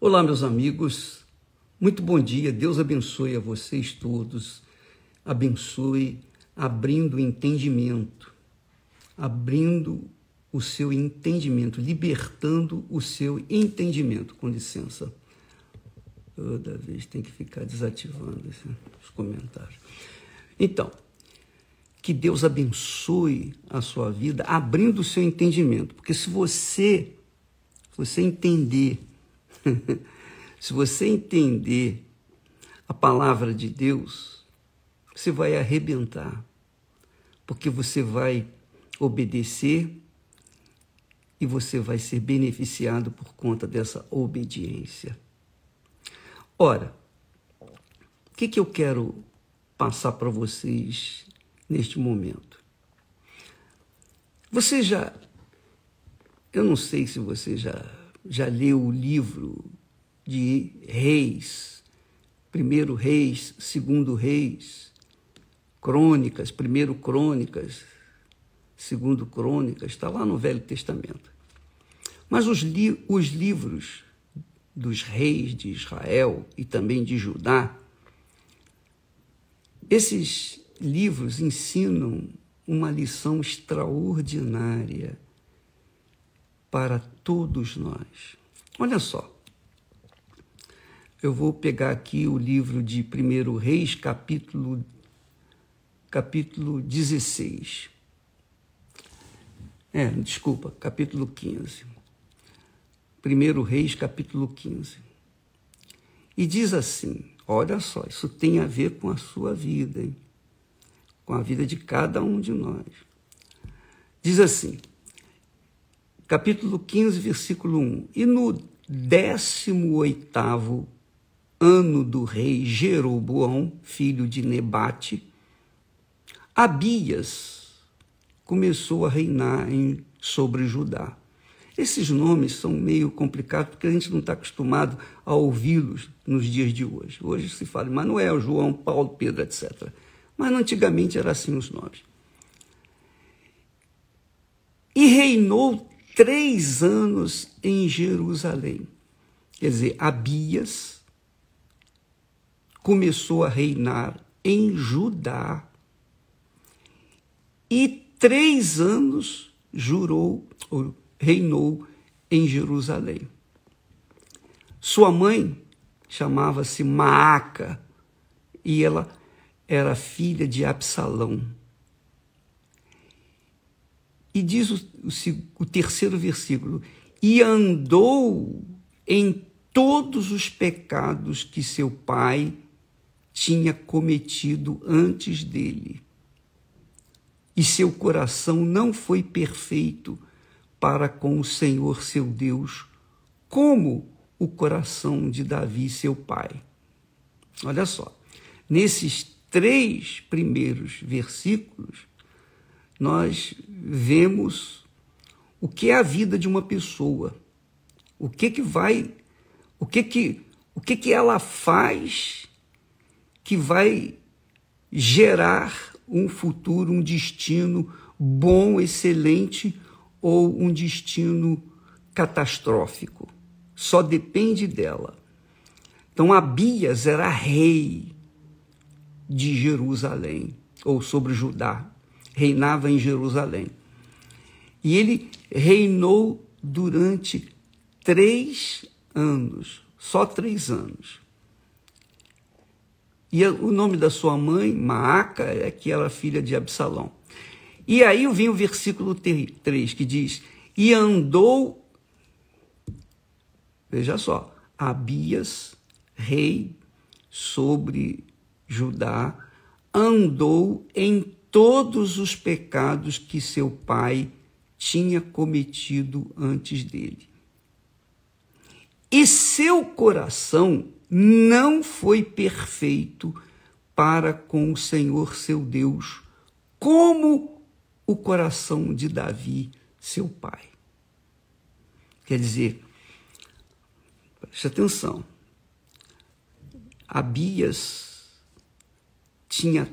Olá, meus amigos. Muito bom dia. Deus abençoe a vocês todos. Abençoe abrindo o entendimento, abrindo o seu entendimento, libertando o seu entendimento. Com licença. Toda vez tem que ficar desativando os comentários. Então, que Deus abençoe a sua vida, abrindo o seu entendimento. Porque se você, você entender Se você entender a palavra de Deus, você vai arrebentar, porque você vai obedecer e você vai ser beneficiado por conta dessa obediência. Ora, o que, que eu quero passar para vocês neste momento? Você já. Eu não sei se você já já leu o livro de Reis, Primeiro Reis, Segundo Reis, Crônicas, Primeiro Crônicas, Segundo Crônicas, está lá no Velho Testamento. Mas os, li os livros dos reis de Israel e também de Judá, esses livros ensinam uma lição extraordinária para todos nós. Olha só, eu vou pegar aqui o livro de 1 Reis, capítulo, capítulo 16. É, desculpa, capítulo 15. 1 Reis, capítulo 15. E diz assim: olha só, isso tem a ver com a sua vida, hein? com a vida de cada um de nós. Diz assim: capítulo 15, versículo 1. E no 18 ano do rei Jeroboão, filho de Nebate, Abias começou a reinar em, sobre Judá. Esses nomes são meio complicados porque a gente não está acostumado a ouvi-los nos dias de hoje. Hoje se fala Manuel, João, Paulo, Pedro, etc. Mas antigamente era assim os nomes. E reinou três anos em Jerusalém. Quer dizer, Abias começou a reinar em Judá e três anos jurou, ou reinou em Jerusalém. Sua mãe chamava-se Maaca e ela era filha de Absalão. E diz o, o, o terceiro versículo: E andou em todos os pecados que seu pai tinha cometido antes dele. E seu coração não foi perfeito para com o Senhor seu Deus, como o coração de Davi seu pai. Olha só, nesses três primeiros versículos, nós vemos o que é a vida de uma pessoa, o que que vai, o que que, o que que ela faz que vai gerar um futuro, um destino bom, excelente ou um destino catastrófico. Só depende dela. Então Abias era rei de Jerusalém ou sobre Judá, reinava em Jerusalém. E ele reinou durante três anos, só três anos. E o nome da sua mãe, Maaca, é que era filha de Absalão. E aí vem o versículo 3 que diz: E andou, veja só, Abias, rei sobre Judá, andou em todos os pecados que seu pai tinha cometido antes dele. E seu coração não foi perfeito para com o Senhor seu Deus, como o coração de Davi, seu pai. Quer dizer, preste atenção, Abias tinha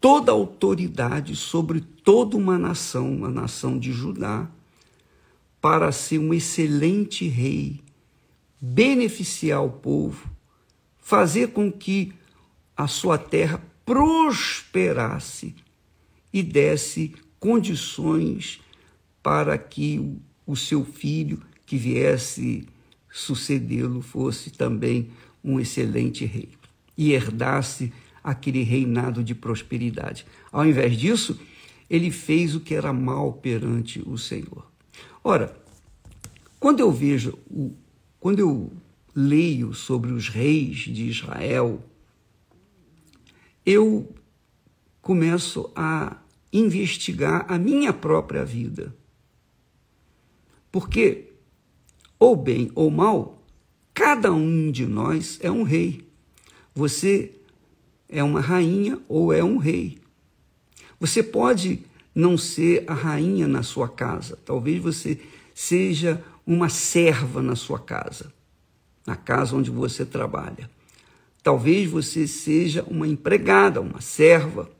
toda a autoridade sobre toda uma nação, a nação de Judá, para ser um excelente rei, beneficiar o povo, fazer com que a sua terra prosperasse e desse condições para que o seu filho que viesse sucedê-lo fosse também um excelente rei e herdasse aquele reinado de prosperidade. Ao invés disso, ele fez o que era mal perante o Senhor. Ora, quando eu vejo, o, quando eu leio sobre os reis de Israel, eu começo a investigar a minha própria vida. Porque, ou bem ou mal, cada um de nós é um rei. Você é uma rainha ou é um rei. Você pode não ser a rainha na sua casa, talvez você seja uma serva na sua casa, na casa onde você trabalha. Talvez você seja uma empregada, uma serva,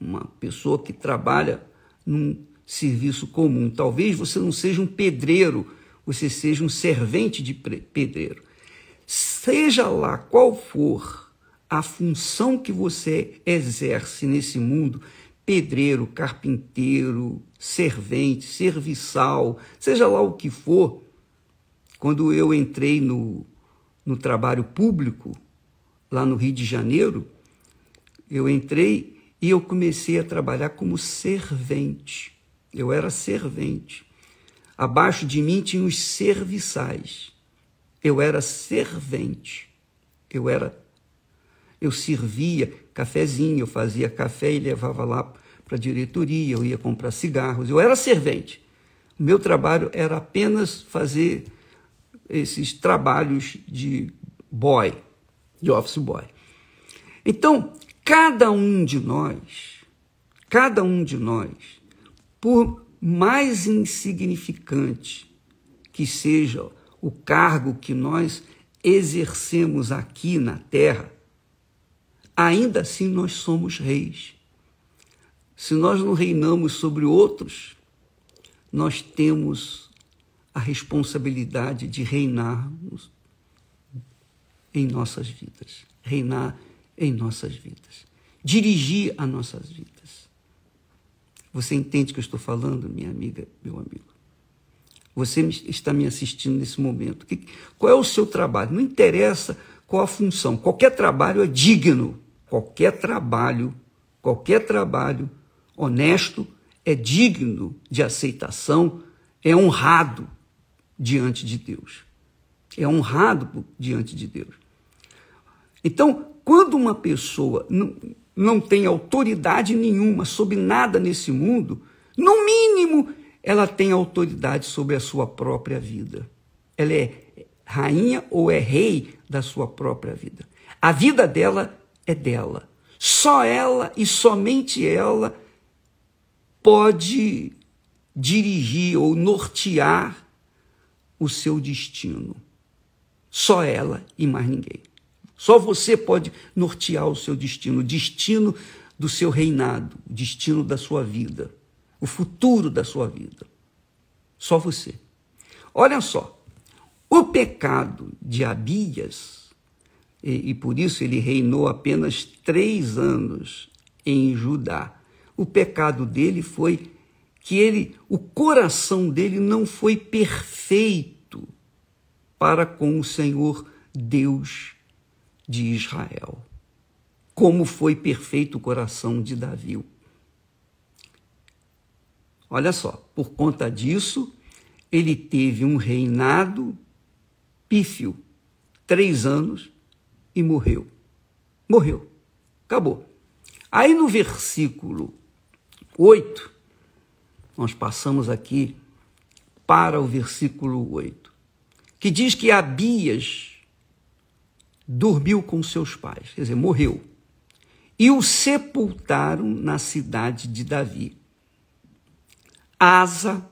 uma pessoa que trabalha num serviço comum. Talvez você não seja um pedreiro, você seja um servente de pedreiro. Seja lá qual for a função que você exerce nesse mundo, pedreiro, carpinteiro, servente, serviçal, seja lá o que for. Quando eu entrei no, no trabalho público, lá no Rio de Janeiro, eu entrei e eu comecei a trabalhar como servente. Eu era servente. Abaixo de mim tinha os serviçais. Eu era servente. Eu era eu servia cafezinho, eu fazia café e levava lá para a diretoria, eu ia comprar cigarros, eu era servente. O meu trabalho era apenas fazer esses trabalhos de boy, de office boy. Então, cada um de nós, cada um de nós, por mais insignificante que seja o cargo que nós exercemos aqui na Terra, ainda assim nós somos reis. Se nós não reinamos sobre outros, nós temos a responsabilidade de reinarmos em nossas vidas, reinar em nossas vidas, dirigir as nossas vidas. Você entende o que eu estou falando, minha amiga, meu amigo? Você está me assistindo nesse momento. Qual é o seu trabalho? Não interessa qual a função, qualquer trabalho é digno Qualquer trabalho, qualquer trabalho honesto é digno de aceitação, é honrado diante de Deus. É honrado diante de Deus. Então, quando uma pessoa não, não tem autoridade nenhuma sobre nada nesse mundo, no mínimo ela tem autoridade sobre a sua própria vida. Ela é rainha ou é rei da sua própria vida. A vida dela é dela. Só ela e somente ela pode dirigir ou nortear o seu destino. Só ela e mais ninguém. Só você pode nortear o seu destino, o destino do seu reinado, o destino da sua vida, o futuro da sua vida. Só você. Olha só, o pecado de Abias e, e por isso ele reinou apenas três anos em Judá. O pecado dele foi que ele, o coração dele não foi perfeito para com o Senhor Deus de Israel. Como foi perfeito o coração de Davi. Olha só, por conta disso, ele teve um reinado pífio, três anos, e morreu. Morreu. Acabou. Aí no versículo 8, nós passamos aqui para o versículo 8, que diz que Abias dormiu com seus pais, quer dizer, morreu. E o sepultaram na cidade de Davi. Asa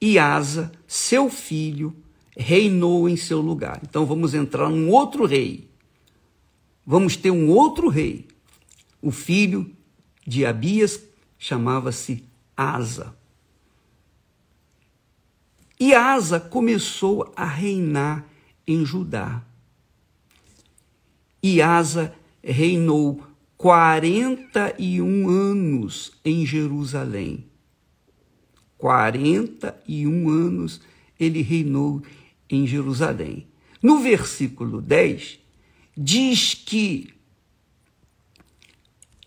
e Asa, seu filho, reinou em seu lugar. Então vamos entrar num outro rei vamos ter um outro rei. O filho de Abias chamava-se Asa. E Asa começou a reinar em Judá. E Asa reinou 41 anos em Jerusalém. 41 anos ele reinou em Jerusalém. No versículo 10, diz que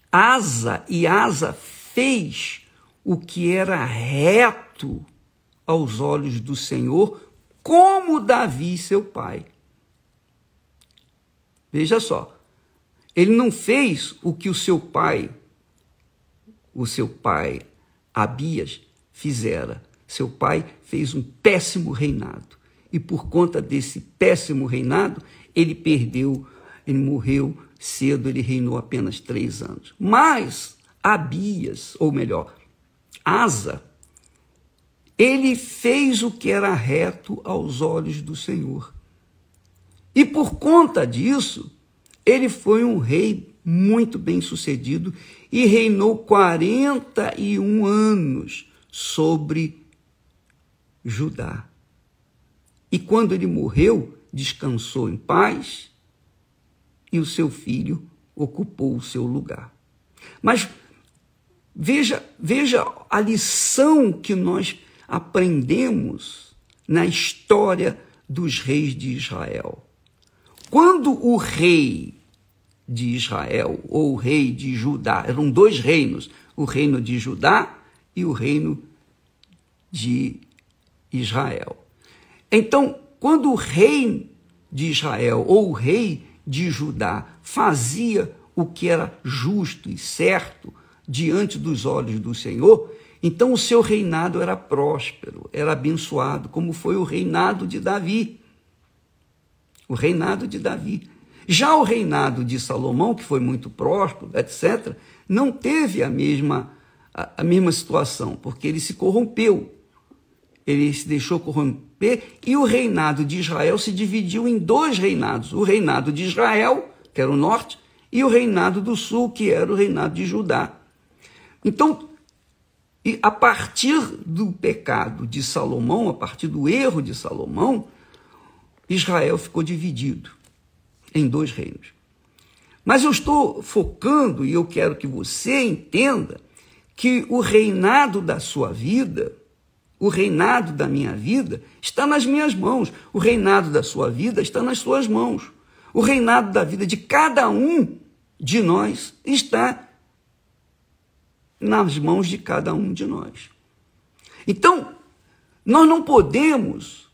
Asa e Asa fez o que era reto aos olhos do Senhor, como Davi, seu pai. Veja só, ele não fez o que o seu pai, o seu pai Abias, fizera. Seu pai fez um péssimo reinado. E por conta desse péssimo reinado, ele perdeu ele morreu cedo, ele reinou apenas três anos. Mas Abias, ou melhor, Asa, ele fez o que era reto aos olhos do Senhor. E por conta disso, ele foi um rei muito bem sucedido e reinou 41 anos sobre Judá. E quando ele morreu, descansou em paz e o seu filho ocupou o seu lugar. Mas veja, veja a lição que nós aprendemos na história dos reis de Israel. Quando o rei de Israel ou o rei de Judá, eram dois reinos, o reino de Judá e o reino de Israel. Então, quando o rei de Israel ou o rei de Judá fazia o que era justo e certo diante dos olhos do Senhor, então o seu reinado era próspero, era abençoado, como foi o reinado de Davi. O reinado de Davi. Já o reinado de Salomão, que foi muito próspero, etc., não teve a mesma, a, a mesma situação, porque ele se corrompeu, ele se deixou corromper e o reinado de Israel se dividiu em dois reinados: o reinado de Israel, que era o norte, e o reinado do sul, que era o reinado de Judá. Então, a partir do pecado de Salomão, a partir do erro de Salomão, Israel ficou dividido em dois reinos. Mas eu estou focando e eu quero que você entenda que o reinado da sua vida o reinado da minha vida está nas minhas mãos. O reinado da sua vida está nas suas mãos. O reinado da vida de cada um de nós está nas mãos de cada um de nós. Então, nós não podemos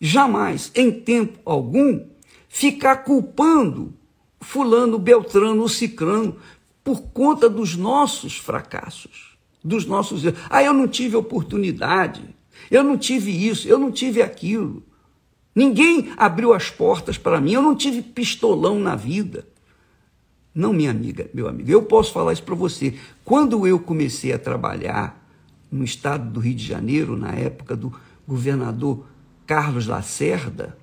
jamais, em tempo algum, ficar culpando fulano, beltrano ou cicrano por conta dos nossos fracassos dos nossos erros. Ah, eu não tive oportunidade, eu não tive isso, eu não tive aquilo. Ninguém abriu as portas para mim, eu não tive pistolão na vida. Não, minha amiga, meu amigo, eu posso falar isso para você. Quando eu comecei a trabalhar no estado do Rio de Janeiro, na época do governador Carlos Lacerda,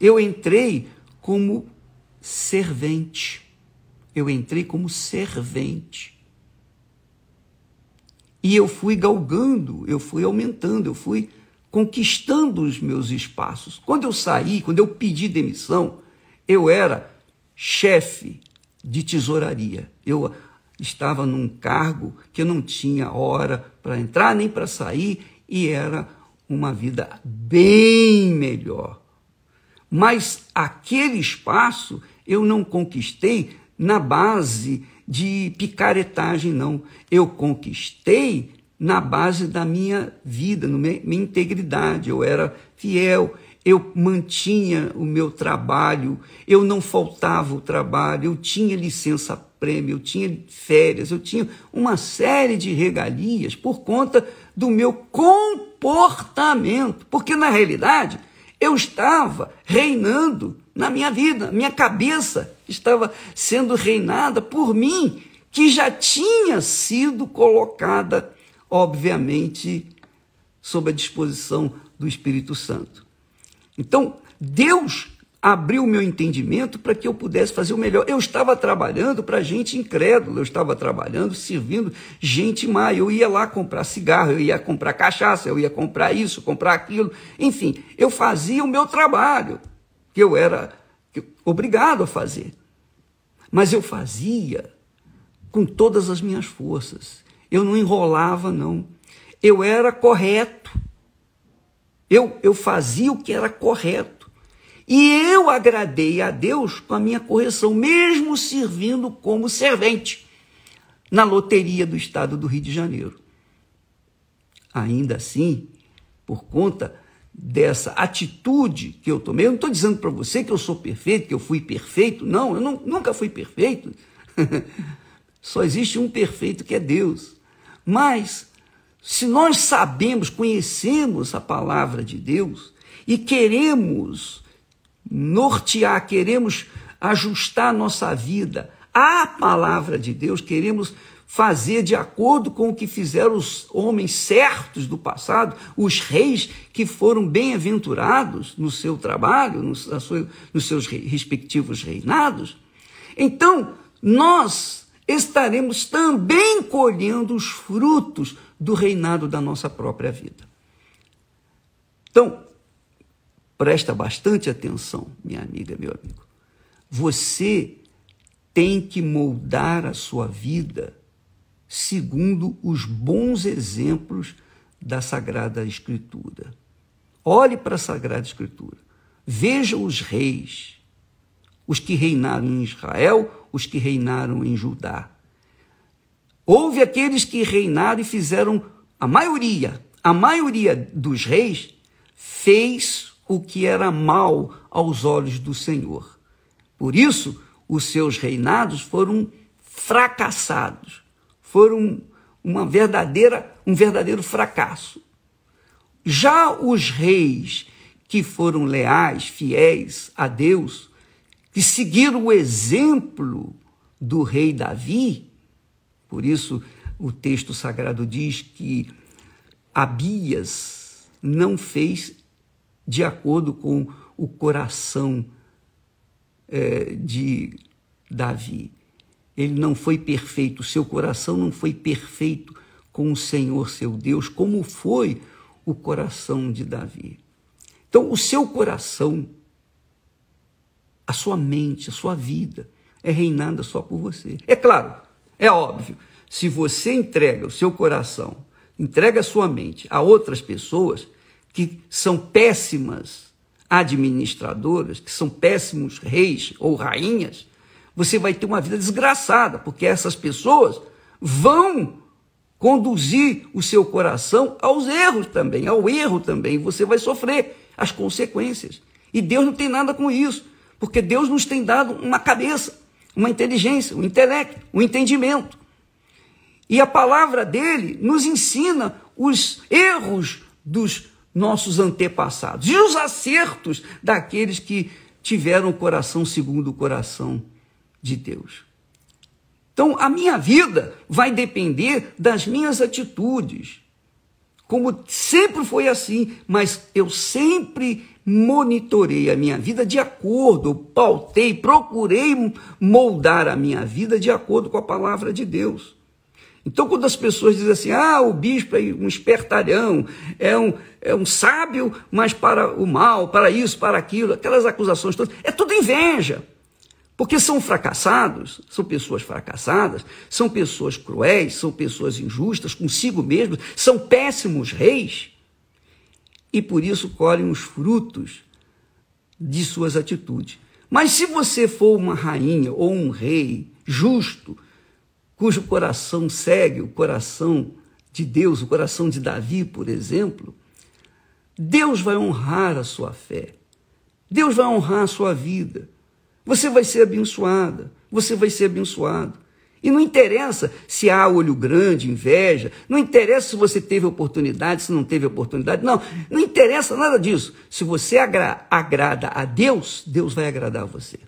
eu entrei como servente. Eu entrei como servente. E eu fui galgando, eu fui aumentando, eu fui conquistando os meus espaços. Quando eu saí, quando eu pedi demissão, eu era chefe de tesouraria. Eu estava num cargo que eu não tinha hora para entrar nem para sair e era uma vida bem melhor. Mas aquele espaço eu não conquistei na base de picaretagem, não. Eu conquistei na base da minha vida, na minha integridade. Eu era fiel, eu mantinha o meu trabalho, eu não faltava o trabalho, eu tinha licença prêmio, eu tinha férias, eu tinha uma série de regalias por conta do meu comportamento. Porque na realidade eu estava reinando na minha vida, minha cabeça estava sendo reinada por mim, que já tinha sido colocada, obviamente, sob a disposição do Espírito Santo. Então, Deus abriu o meu entendimento para que eu pudesse fazer o melhor. Eu estava trabalhando para gente incrédula, eu estava trabalhando, servindo gente má. Eu ia lá comprar cigarro, eu ia comprar cachaça, eu ia comprar isso, comprar aquilo. Enfim, eu fazia o meu trabalho, que eu era obrigado a fazer. Mas eu fazia com todas as minhas forças. Eu não enrolava, não. Eu era correto. Eu, eu fazia o que era correto. E eu agradei a Deus com a minha correção, mesmo servindo como servente na loteria do estado do Rio de Janeiro. Ainda assim, por conta dessa atitude que eu tomei. Eu não estou dizendo para você que eu sou perfeito, que eu fui perfeito. Não, eu não, nunca fui perfeito. Só existe um perfeito que é Deus. Mas, se nós sabemos, conhecemos a palavra de Deus e queremos nortear, queremos ajustar nossa vida à palavra de Deus, queremos fazer de acordo com o que fizeram os homens certos do passado, os reis que foram bem-aventurados no seu trabalho, nos, nos seus respectivos reinados. Então, nós estaremos também colhendo os frutos do reinado da nossa própria vida. Então, presta bastante atenção, minha amiga, meu amigo. Você tem que moldar a sua vida segundo os bons exemplos da Sagrada Escritura. Olhe para a Sagrada Escritura. Veja os reis, os que reinaram em Israel, os que reinaram em Judá. Houve aqueles que reinaram e fizeram a maioria, a maioria dos reis fez o que era mal aos olhos do Senhor. Por isso, os seus reinados foram fracassados foram uma verdadeira, um verdadeiro fracasso. Já os reis que foram leais, fiéis a Deus, que seguiram o exemplo do rei Davi, por isso o texto sagrado diz que Abias não fez de acordo com o coração é, de Davi ele não foi perfeito, seu coração não foi perfeito com o Senhor seu Deus, como foi o coração de Davi. Então, o seu coração, a sua mente, a sua vida é reinada só por você. É claro, é óbvio, se você entrega o seu coração, entrega a sua mente a outras pessoas que são péssimas administradoras, que são péssimos reis ou rainhas, você vai ter uma vida desgraçada, porque essas pessoas vão conduzir o seu coração aos erros também, ao erro também. Você vai sofrer as consequências. E Deus não tem nada com isso, porque Deus nos tem dado uma cabeça, uma inteligência, um intelecto, um entendimento. E a palavra dele nos ensina os erros dos nossos antepassados e os acertos daqueles que tiveram o coração segundo o coração de Deus. Então, a minha vida vai depender das minhas atitudes. Como sempre foi assim, mas eu sempre monitorei a minha vida de acordo, pautei, procurei moldar a minha vida de acordo com a palavra de Deus. Então, quando as pessoas dizem assim, ah, o bispo é um espertalhão, é um, é um sábio, mas para o mal, para isso, para aquilo, aquelas acusações todas, é tudo inveja. Porque são fracassados, são pessoas fracassadas, são pessoas cruéis, são pessoas injustas consigo mesmos, são péssimos reis e por isso colhem os frutos de suas atitudes. Mas se você for uma rainha ou um rei justo, cujo coração segue o coração de Deus, o coração de Davi, por exemplo, Deus vai honrar a sua fé, Deus vai honrar a sua vida. Você vai ser abençoada, você vai ser abençoado. E não interessa se há olho grande, inveja, não interessa se você teve oportunidade, se não teve oportunidade, não, não interessa nada disso. Se você agra agrada a Deus, Deus vai agradar a você.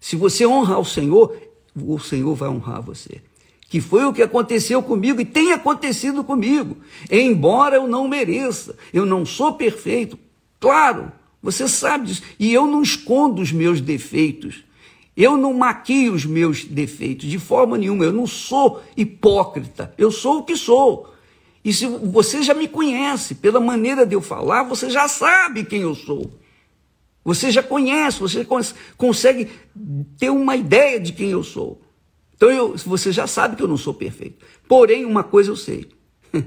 Se você honrar o Senhor, o Senhor vai honrar você. Que foi o que aconteceu comigo e tem acontecido comigo. Embora eu não mereça, eu não sou perfeito, claro, você sabe disso. E eu não escondo os meus defeitos. Eu não maquio os meus defeitos de forma nenhuma. Eu não sou hipócrita. Eu sou o que sou. E se você já me conhece, pela maneira de eu falar, você já sabe quem eu sou. Você já conhece, você consegue ter uma ideia de quem eu sou. Então eu, você já sabe que eu não sou perfeito. Porém, uma coisa eu sei.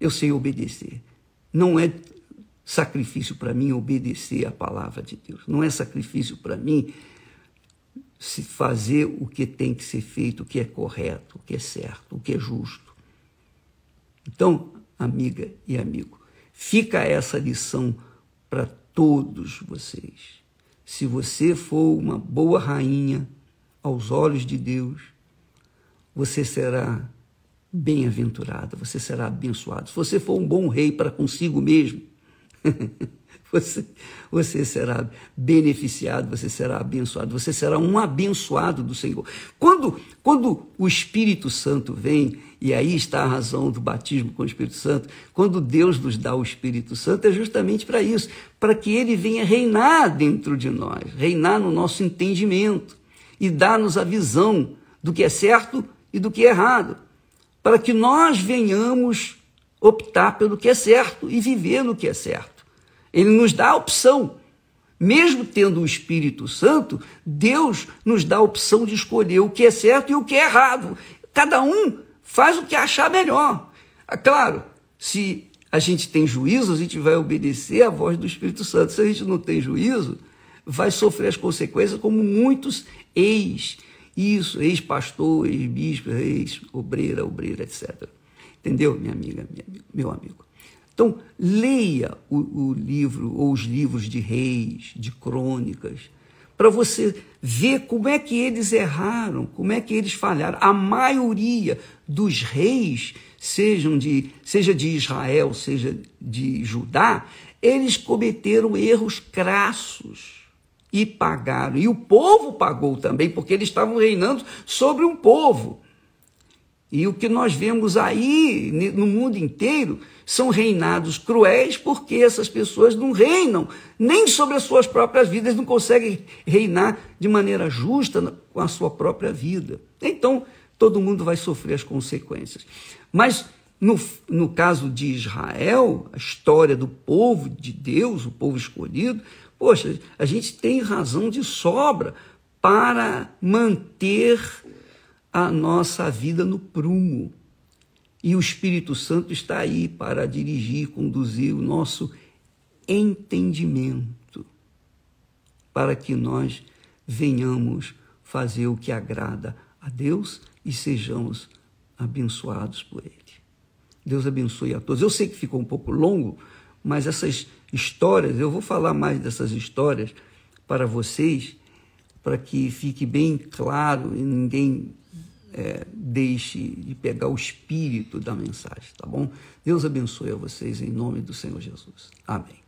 eu sei obedecer. Não é sacrifício para mim é obedecer a palavra de Deus. Não é sacrifício para mim se fazer o que tem que ser feito, o que é correto, o que é certo, o que é justo. Então, amiga e amigo, fica essa lição para todos vocês. Se você for uma boa rainha aos olhos de Deus, você será bem-aventurada, você será abençoado. Se você for um bom rei para consigo mesmo, Você, você será beneficiado, você será abençoado, você será um abençoado do Senhor. Quando, quando o Espírito Santo vem, e aí está a razão do batismo com o Espírito Santo, quando Deus nos dá o Espírito Santo, é justamente para isso, para que ele venha reinar dentro de nós, reinar no nosso entendimento e dar-nos a visão do que é certo e do que é errado, para que nós venhamos optar pelo que é certo e viver no que é certo. Ele nos dá a opção. Mesmo tendo o Espírito Santo, Deus nos dá a opção de escolher o que é certo e o que é errado. Cada um faz o que achar melhor. Ah, claro, se a gente tem juízo, a gente vai obedecer à voz do Espírito Santo. Se a gente não tem juízo, vai sofrer as consequências como muitos ex, isso, ex-pastor, ex-bispo, ex-obreira, obreira, etc. Entendeu, minha amiga, meu amigo? Então, leia o, o livro ou os livros de reis, de crônicas, para você ver como é que eles erraram, como é que eles falharam. A maioria dos reis, sejam de, seja de Israel, seja de Judá, eles cometeram erros crassos e pagaram. E o povo pagou também, porque eles estavam reinando sobre um povo. E o que nós vemos aí no mundo inteiro são reinados cruéis porque essas pessoas não reinam nem sobre as suas próprias vidas, não conseguem reinar de maneira justa com a sua própria vida. Então, todo mundo vai sofrer as consequências. Mas no, no caso de Israel, a história do povo de Deus, o povo escolhido, poxa, a gente tem razão de sobra para manter a nossa vida no prumo. E o Espírito Santo está aí para dirigir, conduzir o nosso entendimento, para que nós venhamos fazer o que agrada a Deus e sejamos abençoados por Ele. Deus abençoe a todos. Eu sei que ficou um pouco longo, mas essas histórias, eu vou falar mais dessas histórias para vocês, para que fique bem claro e ninguém é, deixe de pegar o espírito da mensagem, tá bom? Deus abençoe a vocês em nome do Senhor Jesus. Amém.